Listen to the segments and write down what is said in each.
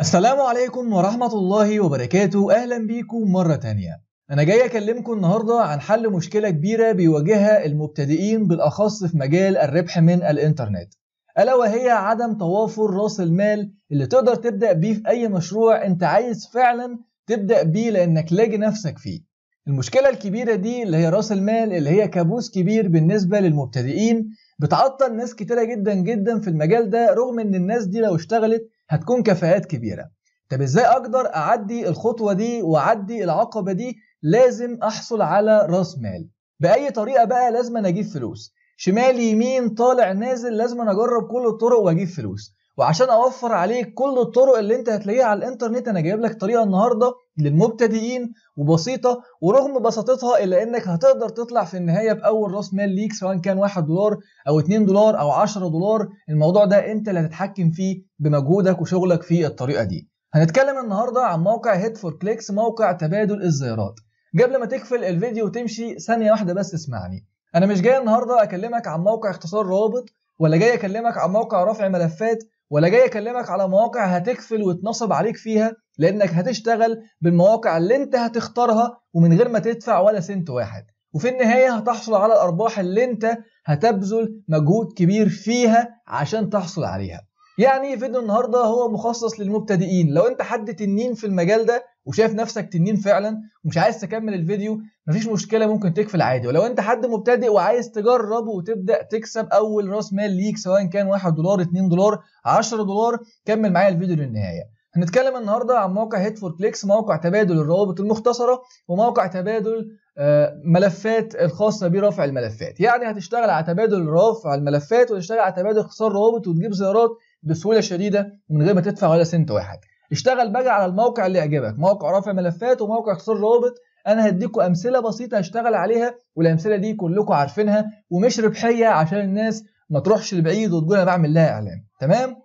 السلام عليكم ورحمة الله وبركاته أهلا بيكم مرة تانية أنا جاي أكلمكم النهاردة عن حل مشكلة كبيرة بيواجهها المبتدئين بالأخص في مجال الربح من الإنترنت ألا وهي عدم توافر رأس المال اللي تقدر تبدأ بيه في أي مشروع أنت عايز فعلا تبدأ بيه لأنك لاجي نفسك فيه المشكلة الكبيرة دي اللي هي رأس المال اللي هي كابوس كبير بالنسبة للمبتدئين بتعطل ناس كتيرة جدا جدا في المجال ده رغم إن الناس دي لو اشتغلت هتكون كفاءات كبيره طب ازاي اقدر اعدي الخطوه دي واعدي العقبه دي لازم احصل على راس مال باي طريقه بقى لازم اجيب فلوس شمال يمين طالع نازل لازم اجرب كل الطرق واجيب فلوس وعشان اوفر عليك كل الطرق اللي انت هتلاقيها على الانترنت انا جايب لك طريقه النهارده للمبتدئين وبسيطه ورغم بساطتها الا انك هتقدر تطلع في النهايه باول راس مال ليك سواء كان 1 دولار او 2 دولار او 10 دولار الموضوع ده انت اللي هتتحكم فيه بمجهودك وشغلك في الطريقه دي هنتكلم النهارده عن موقع هيد فور كليكس موقع تبادل الزيارات قبل ما تقفل الفيديو وتمشي ثانيه واحده بس اسمعني انا مش جاي النهارده اكلمك عن موقع اختصار روابط ولا جاي اكلمك عن موقع رفع ملفات ولا جاي اكلمك على مواقع هتكفل وتنصب عليك فيها لانك هتشتغل بالمواقع اللي انت هتختارها ومن غير ما تدفع ولا سنت واحد وفي النهايه هتحصل على الارباح اللي انت هتبذل مجهود كبير فيها عشان تحصل عليها يعني فيديو النهارده هو مخصص للمبتدئين لو انت حد تنين في المجال ده وشايف نفسك تنين فعلا ومش عايز تكمل الفيديو مفيش مشكله ممكن تقفل عادي ولو انت حد مبتدئ وعايز تجرب وتبدا تكسب اول راس مال ليك سواء كان 1 دولار 2 دولار 10 دولار كمل معايا الفيديو للنهايه هنتكلم النهارده عن موقع هيد فور كليكس موقع تبادل الروابط المختصره وموقع تبادل آه، ملفات الخاصه برفع الملفات يعني هتشتغل على تبادل رفع الملفات وتشتغل على تبادل اختصار روابط وتجيب زيارات بسهوله شديده من غير ما تدفع ولا سنت واحد اشتغل بقى على الموقع اللي يعجبك موقع رفع ملفات وموقع اختصار روابط انا هديكم امثله بسيطه هشتغل عليها والامثله دي كلكم عارفينها ومش ربحيه عشان الناس ما تروحش لبعيد وتقول انا بعمل لها اعلان تمام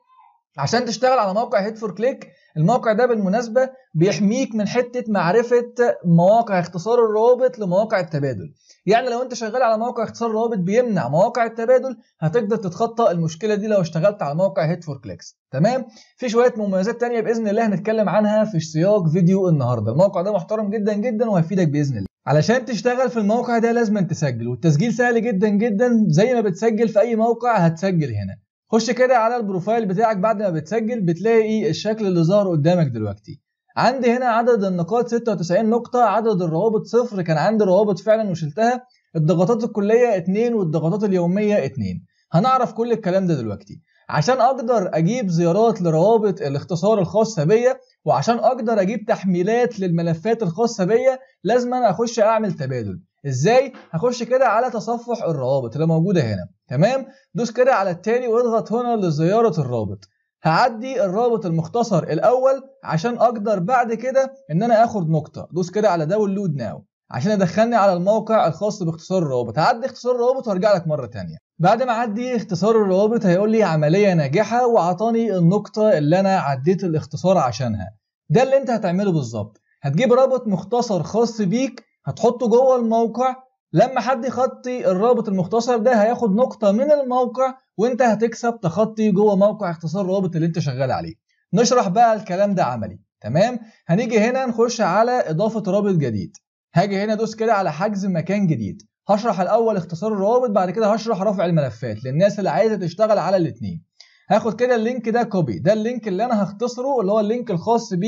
عشان تشتغل على موقع هيد فور كليك الموقع ده بالمناسبة بيحميك من حتة معرفة مواقع اختصار الروابط لمواقع التبادل يعني لو انت شغال على موقع اختصار الروابط بيمنع مواقع التبادل هتقدر تتخطى المشكلة دي لو اشتغلت على موقع هيد فور كليكس تمام في شوية مميزات تانية بإذن الله هنتكلم عنها في سياق فيديو النهاردة الموقع ده محترم جدا جدا وهيفيدك بإذن الله علشان تشتغل في الموقع ده لازم تسجل والتسجيل سهل جدا جدا زي ما بتسجل في اي موقع هتسجل هنا خش كده على البروفايل بتاعك بعد ما بتسجل بتلاقي الشكل اللي ظهر قدامك دلوقتي عندي هنا عدد النقاط 96 نقطة عدد الروابط صفر كان عندي روابط فعلا وشلتها الضغطات الكلية 2 والضغطات اليومية 2 هنعرف كل الكلام ده دلوقتي عشان اقدر اجيب زيارات لروابط الاختصار الخاصه بيا وعشان اقدر اجيب تحميلات للملفات الخاصه بيا لازم انا اخش اعمل تبادل ازاي هخش كده على تصفح الروابط اللي موجوده هنا تمام دوس كده على التاني واضغط هنا لزياره الرابط هعدي الرابط المختصر الاول عشان اقدر بعد كده ان انا اخد نقطه دوس كده على داونلود ناو عشان ادخلني على الموقع الخاص باختصار الروابط هعدي اختصار الروابط وارجع لك مره ثانيه بعد ما عدي اختصار الروابط هيقول لي عملية ناجحة وعطاني النقطة اللي أنا عديت الاختصار عشانها ده اللي أنت هتعمله بالظبط هتجيب رابط مختصر خاص بيك هتحطه جوه الموقع لما حد يخطي الرابط المختصر ده هياخد نقطة من الموقع وأنت هتكسب تخطي جوه موقع اختصار الروابط اللي أنت شغال عليه نشرح بقى الكلام ده عملي تمام هنيجي هنا نخش على إضافة رابط جديد هاجي هنا ادوس كده على حجز مكان جديد هشرح الاول اختصار الروابط بعد كده هشرح رفع الملفات للناس اللي عايزه تشتغل على الاثنين هاخد كده اللينك ده كوبي ده اللينك اللي انا هختصره اللي هو اللينك الخاص ب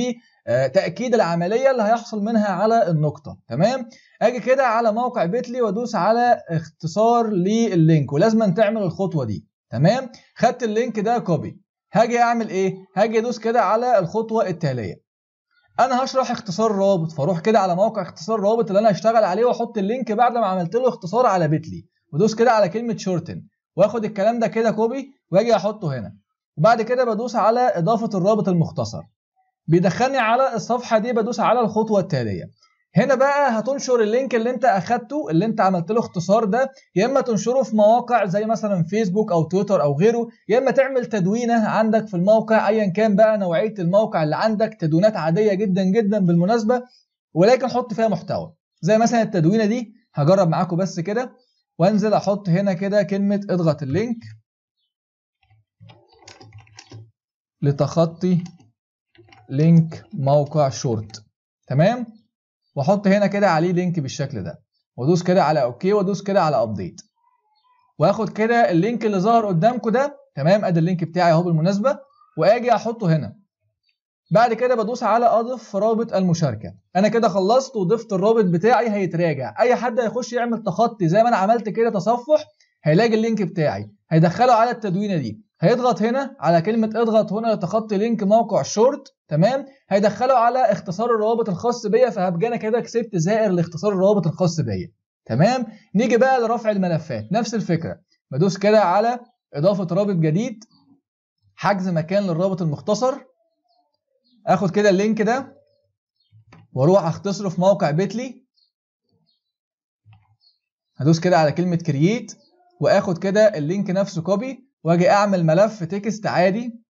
آه، تاكيد العمليه اللي هيحصل منها على النقطه تمام اجي كده على موقع بيتلي وادوس على اختصار للينك ولازم تعمل الخطوه دي تمام خدت اللينك ده كوبي هاجي اعمل ايه هاجي ادوس كده على الخطوه التاليه انا هشرح اختصار رابط فاروح كده على موقع اختصار رابط اللي انا هشتغل عليه واحط اللينك بعد ما عملت له اختصار على بيتلي ودوس كده على كلمه شورتن واخد الكلام ده كده كوبي واجي احطه هنا وبعد كده بدوس على اضافه الرابط المختصر بيدخلني على الصفحه دي بدوس على الخطوه التاليه هنا بقى هتنشر اللينك اللي انت اخدته اللي انت عملت له اختصار ده يا اما تنشره في مواقع زي مثلا فيسبوك او تويتر او غيره يا اما تعمل تدوينه عندك في الموقع ايا كان بقى نوعيه الموقع اللي عندك تدوينات عاديه جدا جدا بالمناسبه ولكن حط فيها محتوى زي مثلا التدوينه دي هجرب معاكم بس كده وانزل احط هنا كده كلمه اضغط اللينك لتخطي لينك موقع شورت تمام واحط هنا كده عليه لينك بالشكل ده وادوس كده على اوكي وادوس كده على ابديت واخد كده اللينك اللي ظهر قدامكم ده تمام ادي اللينك بتاعي اهو بالمناسبه واجي احطه هنا بعد كده بدوس على اضف رابط المشاركه انا كده خلصت وضفت الرابط بتاعي هيتراجع اي حد هيخش يعمل تخطي زي ما انا عملت كده تصفح هيلاقي اللينك بتاعي هيدخله على التدوينه دي هيضغط هنا على كلمه اضغط هنا لتخطي لينك موقع شورت تمام هيدخله على اختصار الروابط الخاص بيا فهبقى انا كده كسبت زائر لاختصار الروابط الخاص بيا تمام نيجي بقى لرفع الملفات نفس الفكره بدوس كده على اضافه رابط جديد حجز مكان للرابط المختصر اخد كده اللينك ده واروح اختصره في موقع بيتلي هدوس كده على كلمه كرييت واخد كده اللينك نفسه كوبي واجي اعمل ملف تكست عادي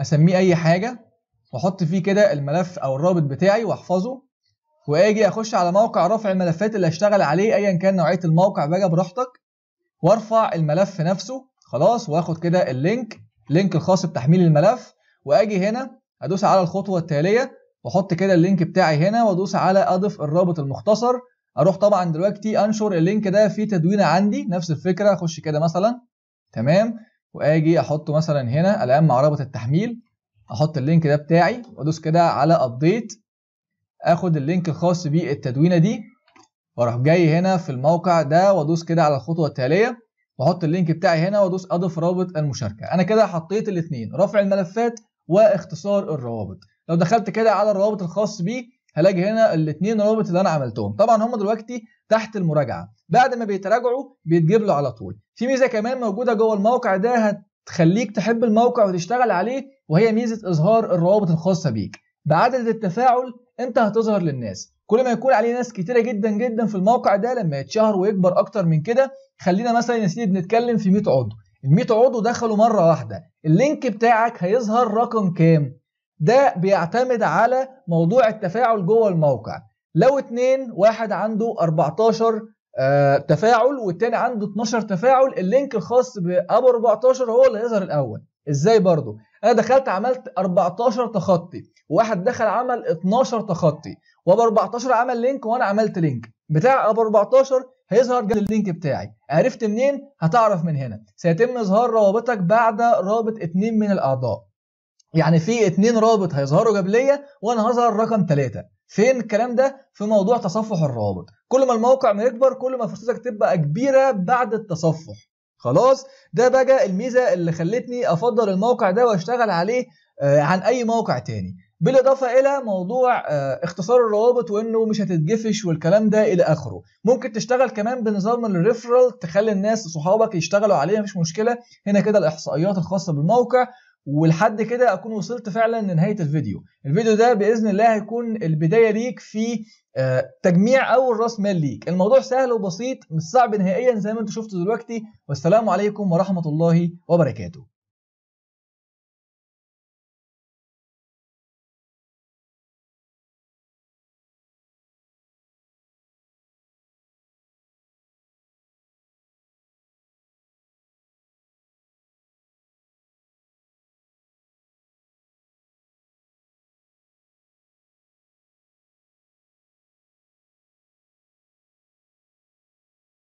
اسميه اي حاجه واحط فيه كده الملف او الرابط بتاعي واحفظه واجي اخش على موقع رفع الملفات اللي هشتغل عليه ايا كان نوعيه الموقع بقى براحتك وارفع الملف نفسه خلاص واخد كده اللينك لينك الخاص بتحميل الملف واجي هنا ادوس على الخطوه التاليه واحط كده اللينك بتاعي هنا وادوس على اضف الرابط المختصر اروح طبعا دلوقتي انشر اللينك ده في تدوينه عندي نفس الفكره اخش كده مثلا تمام واجي احطه مثلا هنا الان مع رابط التحميل احط اللينك ده بتاعي وادوس كده على ابديت اخد اللينك الخاص بالتدوينه دي واروح جاي هنا في الموقع ده وادوس كده على الخطوه التاليه واحط اللينك بتاعي هنا وادوس اضف رابط المشاركه انا كده حطيت الاثنين رفع الملفات واختصار الروابط لو دخلت كده على الروابط الخاص بيه هلاقي هنا الاثنين روابط اللي انا عملتهم طبعا هم دلوقتي تحت المراجعه بعد ما بيتراجعوا بيتجيب له على طول في ميزه كمان موجوده جوه الموقع ده هتخليك تحب الموقع وتشتغل عليه وهي ميزه اظهار الروابط الخاصه بيك بعدد التفاعل انت هتظهر للناس كل ما يكون عليه ناس كتيره جدا جدا في الموقع ده لما يتشهر ويكبر اكتر من كده خلينا مثلا يا سيدي بنتكلم في 100 عضو ال 100 عضو دخلوا مره واحده اللينك بتاعك هيظهر رقم كام ده بيعتمد على موضوع التفاعل جوه الموقع لو اتنين واحد عنده 14 آه تفاعل والتاني عنده 12 تفاعل اللينك الخاص بابو 14 هو اللي هيظهر الاول ازاي برضه انا دخلت عملت 14 تخطي وواحد دخل عمل 12 تخطي وابو 14 عمل لينك وانا عملت لينك بتاع ابو 14 هيظهر جنب اللينك بتاعي عرفت منين هتعرف من هنا سيتم اظهار روابطك بعد رابط اتنين من الاعضاء يعني في اتنين رابط هيظهروا جاب ليا وانا هظهر رقم ثلاثة فين الكلام ده في موضوع تصفح الروابط كل ما الموقع ما يكبر كل ما فرصتك تبقى كبيره بعد التصفح خلاص ده بقى الميزه اللي خلتني افضل الموقع ده واشتغل عليه آه، عن اي موقع تاني بالاضافه الى موضوع آه، اختصار الروابط وانه مش هتتجفش والكلام ده الى اخره ممكن تشتغل كمان بنظام الريفرال تخلي الناس صحابك يشتغلوا عليه مش مشكله هنا كده الاحصائيات الخاصه بالموقع ولحد كده اكون وصلت فعلا لنهايه الفيديو الفيديو ده باذن الله هيكون البدايه ليك في تجميع اول راس مال ليك الموضوع سهل وبسيط مش صعب نهائيا زي ما انتوا شفتوا دلوقتي والسلام عليكم ورحمه الله وبركاته